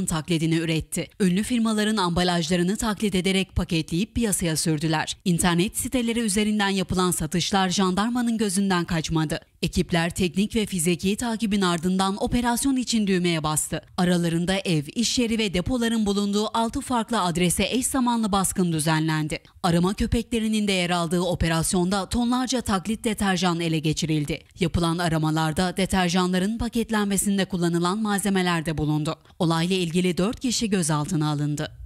markasının taklidini üretti. Ünlü firmaların ambalajlarını taklit ederek paketleyip piyasaya sürdüler. İnternet siteleri üzerinden yapılan satışlar jandarmanın gözünden kaçmadı. Ekipler teknik ve fiziki takibin ardından operasyon için düğmeye bastı. Aralarında ev, iş yeri ve depoların bulunduğu 6 farklı adrese eş zamanlı baskın düzenlendi. Arama köpeklerinin de yer aldığı operasyonda tonlarca taklit deterjan ele geçirildi. Yapılan aramalarda deterjanların paketlenmesinde kullanılan malzemeler de bulundu. Olayla ilgili 4 kişi gözaltına alındı.